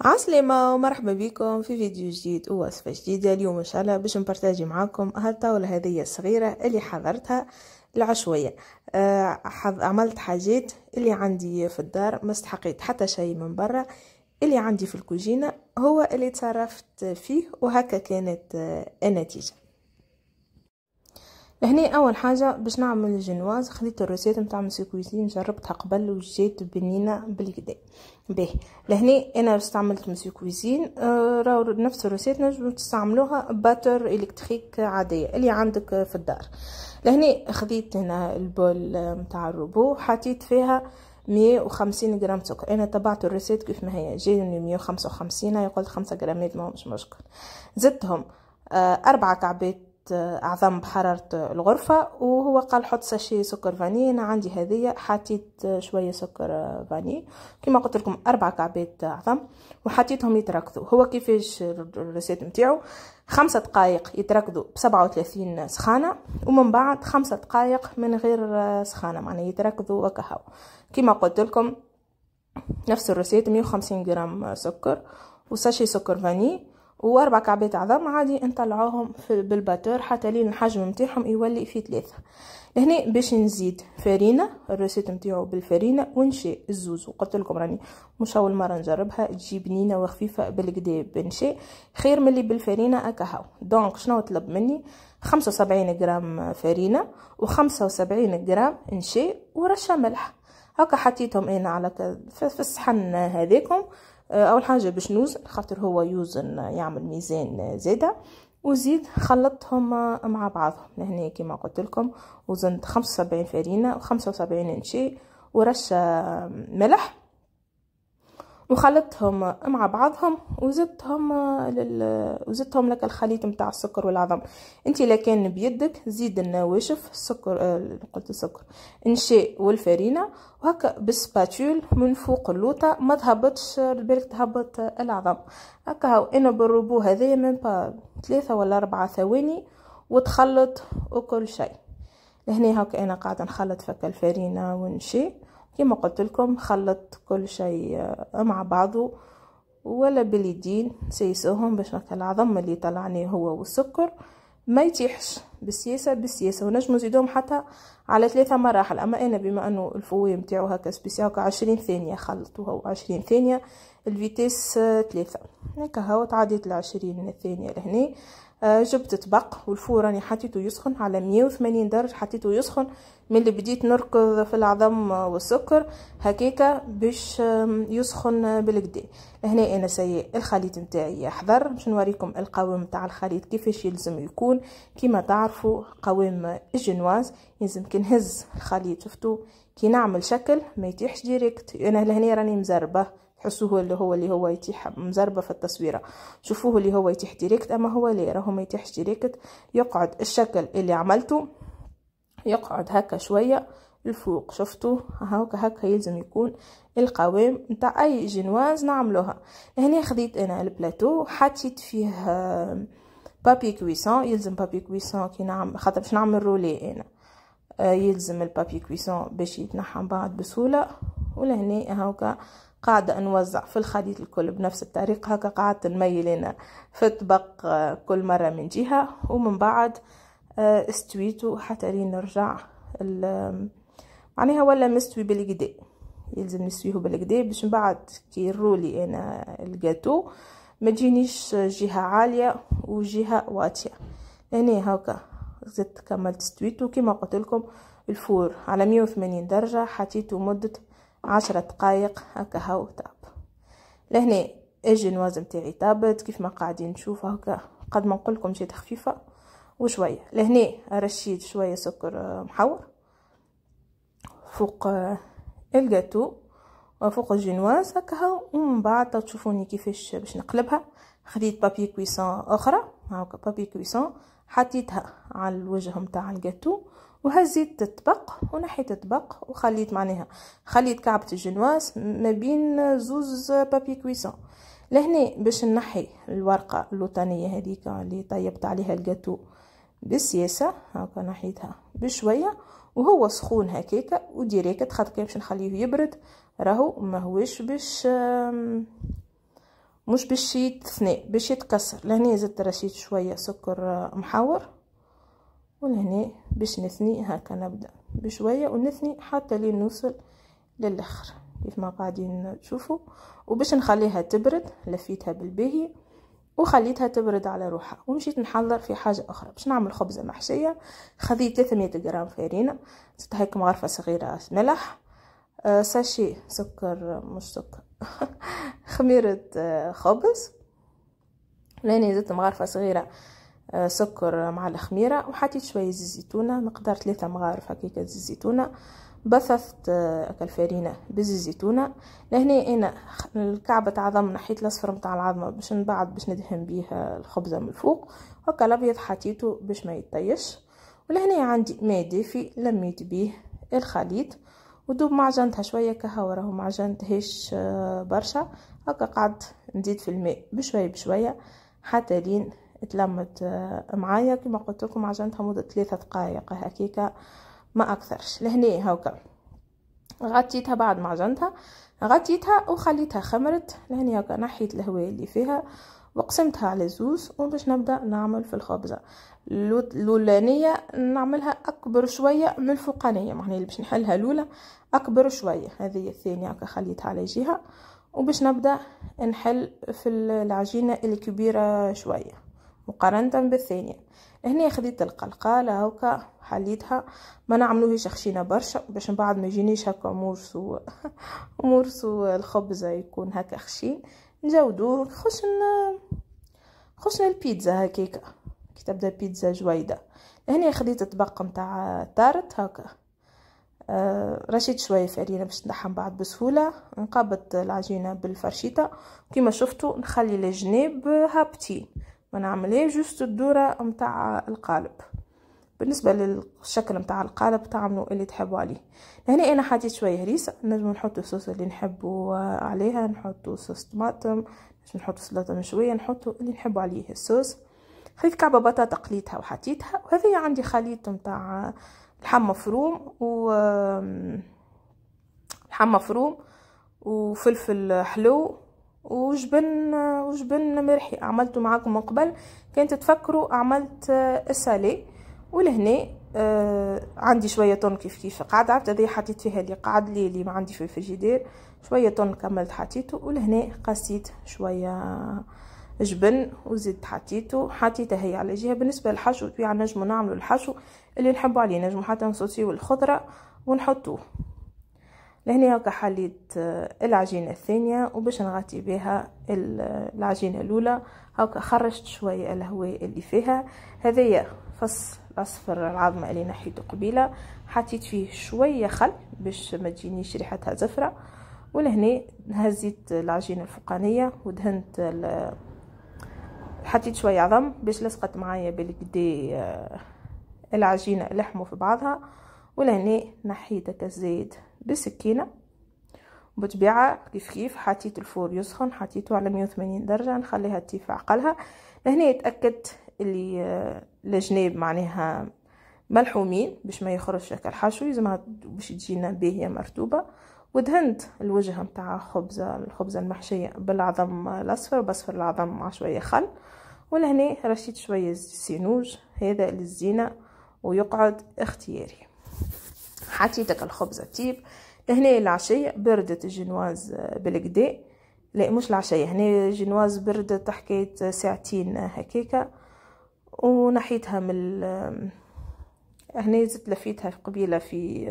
عسلامة ومرحبا بكم في فيديو جديد ووصفة جديدة اليوم ان شاء الله باش نبارتاجي معاكم هالطاولة هذه الصغيرة اللي حضرتها العشوية آه عملت حاجات اللي عندي في الدار ما استحقيت حتى شيء من برا اللي عندي في الكوجينة هو اللي تصرفت فيه وهكا كانت آه النتيجة هنا اول حاجه باش نعمل الجنواز خديت الروسيت نتاع مسيكويتين جربتها قبل وجات بنينه بالكدا به لهنا انا استعملت مسيكويزين آه راهو نفس الروسيت نجمو تستعملوها باتر الكتريك عاديه اللي عندك في الدار لهنا خديت هنا البول نتاع الروبو حطيت فيها 150 وخمسين سكر انا طبعت الروسيت كيف ما هي جاني مية وخمسة وخمسين قلت خمسة ماهمش مشكل زدتهم اربع آه، أربعة كعبات أعظم بحرارة الغرفة وهو قال حط ساشي سكر فاني أنا عندي هذه حطيت شوية سكر فاني كما قلت لكم أربع كعبات أعظم وحطيتهم يتركضوا هو كيفاش الريسيت نتاعو خمسة دقائق يتركضوا بسبعة وثلاثين سخانة ومن بعد خمسة دقائق من غير سخانة معناها يتركضوا وكهو كما قلت لكم نفس الريسيت 150 غرام سكر وساشي سكر فاني واربع كعبات عظم عادي نطلعوهم بالباتور حتى لين الحجم نتاعهم يولي في ثلاثة لهنا باش نزيد فرينة الروسيت نتاعو بالفرينة ونشاء الزوز وقلت لكم راني مش اول مرة نجربها تجي بنينة وخفيفة بالقدا بنشاء خير من اللي بالفرينة اكهو دونك شنو طلب مني خمسة وسبعين غرام فرينة وخمسة وسبعين غرام نشاء ورشة ملح هكا حطيتهم انا على في الصحن هذاكم آه، اول حاجه باش نوزن خاطر هو يوزن يعمل ميزان زاده وزيد خلطتهم آه، مع بعضهم لهنا كما قلت لكم وزنت 75 فرينه و75 انشي ورشه آه، ملح وخلطتهم مع بعضهم وزدتهم لل... وزدتهم لك الخليط نتاع السكر والعظم انت لكان بيدك زيد النواشف السكر آه، قلت السكر النشاء والفرينه وهكا بالسباتول من فوق اللوطه ما تهبطش بالك تهبط العظم هكا هو انا بالروبو هذايا من با ثلاثة ولا أربعة ثواني وتخلط وكل شيء لهنا هكا انا قاعده نخلط فك الفرينه ونشي كما قلت لكم خلط كل شيء آه، مع بعضه ولا باليدين سيسوهم باش هكا العظم اللي طلعني هو والسكر ما يتيحش بالسياسه بالسياسه ونجمو نزيدوهم حتى على ثلاثه مراحل اما انا بما انه الفوي نتاعو هكا سبيسيال هكا 20 ثانيه خلطوها هو 20 ثانيه الفيتيس آه، ثلاثة هكا هاو تعديت العشرين ثانيه لهنا آه، جبت طبق والفور راني حطيته يسخن على 180 درجه حطيته يسخن من اللي بديت نركض في العظم والسكر هكاكا باش يسخن بالكدي هنا انا سي الخليط نتاعي احضر باش نوريكم القوام نتاع الخليط كيفاش يلزم يكون كيما تعرفوا قوام الجنواز لازم كي نهز الخليط شفتوا كي نعمل شكل ما يتيحش ديريكت انا لهنا راني مزربه حسوه اللي هو اللي هو يتيح مزربة في التصويرة شوفوه اللي هو يتيح ديريكت اما هو لا راهو ما يتيحش ديريكت يقعد الشكل اللي عملته يقعد هكا شوية الفوق شفتو هاكا هاكا يلزم يكون القوام نتاع اي جينواز نعملوها هنا خديت انا البلاتو حطيت فيه بابي آه، كويسون يلزم بابي كويسون كي نعمل خاطر باش نعمل رولي انا آه، يلزم البابي كويسون باش يتنحى بعد بسهوله ولهنا هاكا قاعدة نوزع في الخليط الكل بنفس الطريقة هكا قعدت نميل هنا في الطبق آه، كل مرة من جهة ومن بعد آه، استويته حتى لين نرجع معناها ولا مستوي بالقدا يلزم نسويه بالقدا باش من بعد كي رولي انا الجاتو ما تجينيش جهه عاليه وجهه واطيه هنا هكا زدت كملت استويته كما قلت لكم الفور على 180 درجه حطيته مده عشرة دقايق هكا هاو طاب لهنا اجي النوازل تاعي طابت كيف ما قاعدين نشوف هكا قد ما نقول لكم جات خفيفه وشويه لهنا رشيت شويه سكر آه، محور فوق آه، الجاتو وفوق الجينواز هكا هاو ومن بعد تشوفوني كيفاش باش نقلبها خديت بابي كويسون اخرى هاكا بابي كويسون حطيتها على الوجه نتاع الجاتو وهزيت الطبق ونحيت الطبق وخليت معناها خليت كعبه الجنواس ما بين زوز بابي كويسون لهنا باش نحي الورقه اللوطانيه هذيك اللي طيبت عليها الجاتو بالسياسه هاكا نحيتها بشويه وهو سخون هكاكا وديريكت خاطر كان باش نخليه يبرد راهو ما هوش باش مش باش يتثنى باش يتكسر لهنا زدت رشيت شويه سكر محور ولهنا باش نثني هكا نبدا بشويه ونثني حتى لين نوصل للاخر كيف ما قاعدين تشوفوا وباش نخليها تبرد لفيتها بالباهي وخليتها تبرد على روحها ومشيت نحضر في حاجه اخرى باش نعمل خبزه محشيه خذيت 300 غرام فارينه زدت هيك مغرفه صغيره ملح آه، ساشي سكر مش سكر خميره آه، خبز لاني زدت مغرفه صغيره آه، سكر مع الخميرة وحطيت شوية زيت زيتونة مقدار ثلاثة مغارف هكاكا زيت زيتونة بثثت الفرينة آه، بزيت زيتونة لهنا أنا الكعبة عظم نحيت الأصفر متاع العظمة باش من بعد باش ندهن بيه الخبزة من الفوق هكا الأبيض حطيته باش ما يطيش ولهنا عندي ماء دافي لميت بيه الخليط ودوب معجنتها شويه كهو راهو معجنتهاش آه، برشا هكا قعدت نزيد في الماء بشويه بشويه حتى لين تلمت آه، معايا كما قلت لكم عجنتها مده ثلاثة دقائق هكيكا ما اكثرش لهنا هاكا غطيتها بعد ما عجنتها غطيتها وخليتها خمرت لهنا هاكا نحيت الهواء اللي فيها وقسمتها على زوز وباش نبدا نعمل في الخبزه اللولانية نعملها اكبر شويه من الفوقانيه معناها اللي باش نحلها لولا اكبر شويه هذه الثانيه هكا خليتها على جهه وباش نبدا نحل في العجينه الكبيره شويه مقارنة بالثانية هنا خديت القلقالة هوكا حليتها ما نعملوهش خشينة برشا باش من بعد ما يجينيش هكا مرسو مرسو الخبزة يكون هكا خشين نجاودوه خشن خشن البيتزا هكيكا كي تبدا بيتزا جويدة هنا خديت طبق متاع تارت هكا آه، رشيت شويه فرينه باش نطحن بعد بسهوله نقبط العجينه بالفرشيطه كيما شفتوا نخلي الجناب هابطين ونعمل ايه جوست الدورة متاع القالب بالنسبة للشكل متاع القالب تعملوا اللي تحبوا عليه هنا انا حطيت شوية هريسة نجم نحطوا الصوص اللي نحبوا عليها نحطوا صوص طماطم نجم نحطوا سلطة مشوية نحطوا اللي نحبوا عليه الصوص خذيت كعبة بطاطا قليتها وحطيتها وهذه عندي خليط متاع لحم مفروم و لحم مفروم وفلفل حلو وجبن وجبن مرحي عملته معاكم من قبل كنت تفكروا عملت السالي آه، ولهنا آه عندي شويه طن كيف كيف قاعده عرفت هذه حطيت فيها اللي قعد لي اللي ما عندي في الفريجيدير شويه طن كملت حطيته ولهنا قسيت شويه جبن وزدت حطيته حطيته هي على جهه بالنسبه للحشو يعني نجمو نعملو الحشو اللي نحبو عليه نجمو حتى نصوصيو الخضره ونحطوه لهنا هكا حليت آه، العجينة الثانية وباش نغطي بها العجينة الأولى هكا خرجت شوية الهواء اللي فيها هذايا فص الأصفر العظمة اللي نحيته قبيلة حطيت فيه شوية خل باش ما تجينيش ريحتها زفرة ولهنا هزيت العجينة الفوقانية ودهنت حطيت شوية عظم باش لصقت معايا بالكدي آه، العجينة لحمو في بعضها نحيت هكا الزيت بسكينة وبطبيعه كيف كيف حطيت الفور يسخن حطيته على 180 درجة نخليها تطيب عقلها لهنا تاكدت اللي آه، الجناب معناها ملحومين باش ما يخرج شكل حشو لازمها باش تجينا باهية مرتوبة ودهنت الوجه نتاع خبزة الخبزة المحشية بالعظم الأصفر بصفر العظم مع شوية خل ولهنا رشيت شوية سينوج هذا للزينة ويقعد اختياري حطيتك الخبز تيب لهنا العشية بردت الجنواز بالكدا لا مش العشية هنا الجنواز بردت حكاية ساعتين هكاكا ونحيتها من هنا زدت لفيتها قبيلة في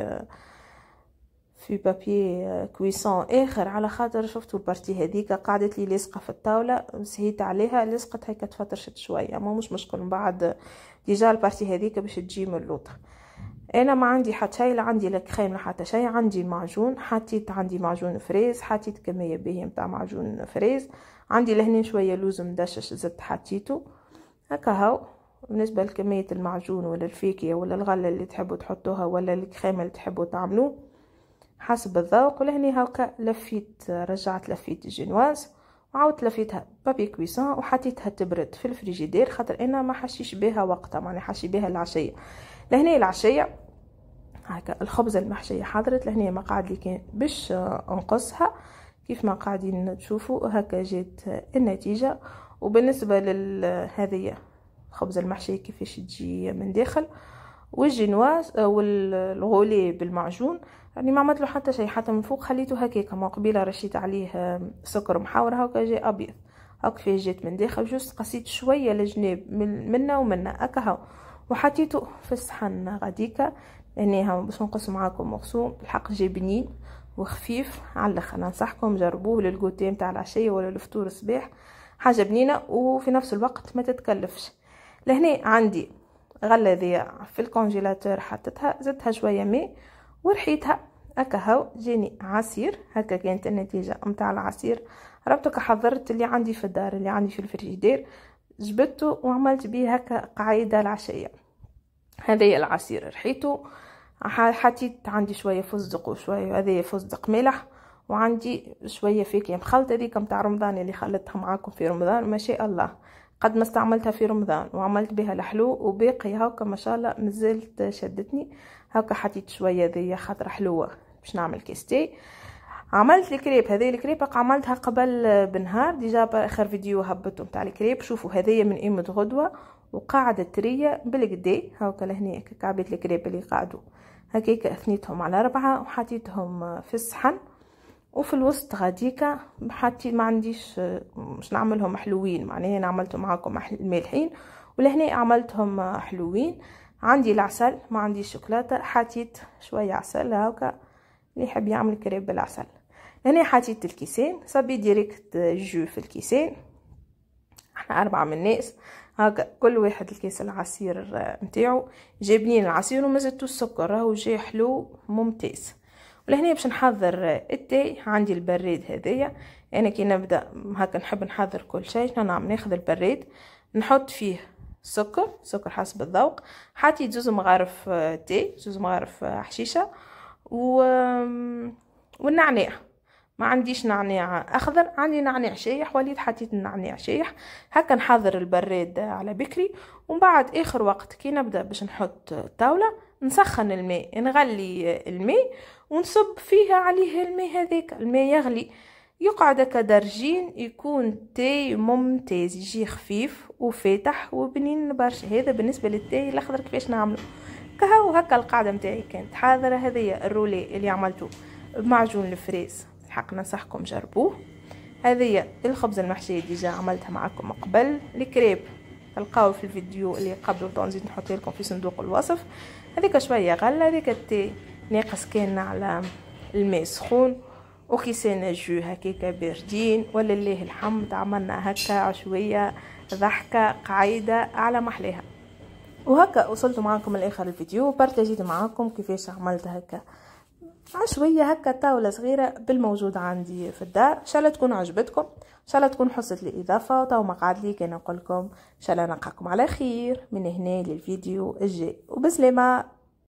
في بابي كويسون اخر على خاطر شفتوا البارتي هذيك قعدت لي لاصقه في الطاوله نسيت عليها لصقت هيك تفطرشت شويه ما مش مشكل من بعد ديجا البارتي هذيك باش تجي من اللوطه انا ما عندي حتى شيء لا عندي لا كريم لا حتى شيء عندي معجون حطيت عندي معجون فريز حطيت كميه باهيه نتاع معجون فريز عندي لهنا شويه لوز مدشش زدت حطيته هكا هاو بالنسبه لكميه المعجون ولا الفيكيه ولا الغله اللي تحبوا تحطوها ولا الكريم اللي تحبوا تعملوه حسب الذوق ولهني هاكا لفيت رجعت لفيت الجينواز عاودت لفيتها بابي كويسون وحطيتها تبرد في الفريجيدير خاطر انا ما حشيش بها وقتها معناها حشي بها العشيه لهنا العشيه هكا الخبزه المحشيه حضرت لهنا مقعد اللي كان باش نقصها كيف ما قاعدين تشوفوا هكا جات النتيجه وبالنسبه لهذه الخبزه المحشيه كيفاش تجي من داخل والجنواس آه، والغولي بالمعجون يعني ما عملت له حتى شيء حتى من فوق خليته هكاك ما قبيله رشيت عليه آه، سكر محاور هكا جاء ابيض هكا فيه جات من داخل جوست قصيت شويه لجناب منا ومنا هكا هو وحطيته في الصحن غاديكا هناها باش نقص معاكم مقسوم الحق جاي بنين وخفيف على الاخر ننصحكم جربوه للكوتي نتاع العشيه ولا الفطور الصباح حاجه بنينه وفي نفس الوقت ما تتكلفش لهنا عندي غله ذي في الكونجيلاتور حطيتها زدتها شويه ماء ورحيتها هكا هاو جاني عصير هكا كانت النتيجه نتاع العصير ربطك حضرت اللي عندي في الدار اللي عندي في الفريجيدير جبته وعملت بيه هكا قاعده العشيه هذه العصير ريحته حطيت عندي شويه فستق وشويه هذه فستق ملح وعندي شويه فيكي مخلطه هذيك نتاع رمضان اللي خلطتها معاكم في رمضان ما شاء الله قد ما استعملتها في رمضان وعملت بها الحلو وباقي هاكا ما شاء الله مازالت شدتني هاكا حطيت شويه ذي خضره حلوه باش نعمل كيستي عملت الكريب هذه الكريب عملتها قبل بنهار ديجا اخر فيديو هبطو نتاع الكريب شوفوا هذه من ايمة غدوه وقاعدة ترية بالقدي هاكا لهناك كعبيت الكراب اللي قاعدوا هكيك اثنيتهم على ربعة وحطيتهم في الصحن وفي الوسط غاديكا بحطي ما عنديش مش نعملهم حلوين معناها انا عملتهم معاكم مالحين ولهنا عملتهم حلوين عندي العسل ما عندي شوكولاتة حطيت شويه عسل هاكا اللي يحب يعمل كريب بالعسل هنا حطيت الكيسين صبي ديريكت جو في الكيسين احنا اربعه من الناس هاكا كل واحد الكيس العصير نتاعو جايبين العصير ومازلتو السكر راهو جاي حلو ممتاز ولهنا باش نحضر التاي عندي البريد هذايا انا كي نبدا هكا نحب نحضر كل شيء شنو نعمل ناخذ البريد نحط فيه سكر سكر حسب الذوق حطيت زوز مغارف تاي زوز مغارف حشيشه و والنعناع ما عنديش نعناع اخضر عندي نعناع شايح وليد حطيت النعناع شايح هكا نحضر البراد على بكري ومن بعد اخر وقت كي نبدا باش نحط الطاوله نسخن الماء نغلي الماء ونصب فيها عليه الماء هذاك الماء يغلي يقعد هكا يكون تاي ممتاز يجي خفيف وفاتح وبنين برشا هذا بالنسبه للتاي الاخضر كيفاش نعمله كهو هكا القاعده متاعي كانت حاضره هذه الرولي اللي عملته بمعجون الفريز حق ننصحكم جربوه هذه الخبز المحشي ديجا عملتها معكم قبل الكريب تلقاو في الفيديو اللي قبل نزيد نحط لكم في صندوق الوصف هذيك شوية غلة هذيك التي ناقص كان على الماء سخون وكيسان الجو هكاك باردين ولله الحمد عملنا هكا عشوية ضحكة قعيدة على محلها وهكا وصلت معاكم لاخر الفيديو بارتاجيت معاكم كيفاش عملت هكا عشوية هكا طاولة صغيرة بالموجود عندي في الدار ان شاء الله تكون عجبتكم ان شاء الله تكون حصلت الاضافة وطاو مقعد لي كان نقولكم لكم ان شاء الله نلقاكم على خير من هنا للفيديو الجاي وبسلامة